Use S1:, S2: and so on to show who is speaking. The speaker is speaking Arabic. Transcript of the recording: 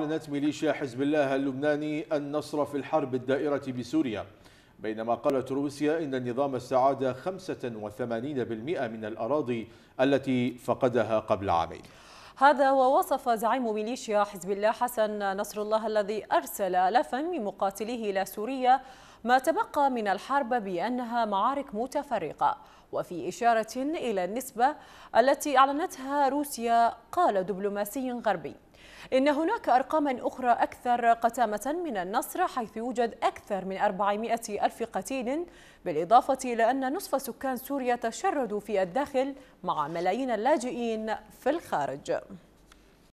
S1: أعلنت ميليشيا حزب الله اللبناني النصر في الحرب الدائرة بسوريا بينما قالت روسيا إن النظام استعاد 85% من الأراضي التي فقدها قبل عامين
S2: هذا ووصف زعيم ميليشيا حزب الله حسن نصر الله الذي أرسل آلافا من مقاتليه إلى سوريا ما تبقى من الحرب بأنها معارك متفرقة وفي إشارة إلى النسبة التي أعلنتها روسيا قال دبلوماسي غربي إن هناك أرقاما أخرى أكثر قتامة من النصر حيث يوجد أكثر من 400 ألف قتيل بالإضافة إلى أن نصف سكان سوريا تشردوا في الداخل مع ملايين اللاجئين في الخارج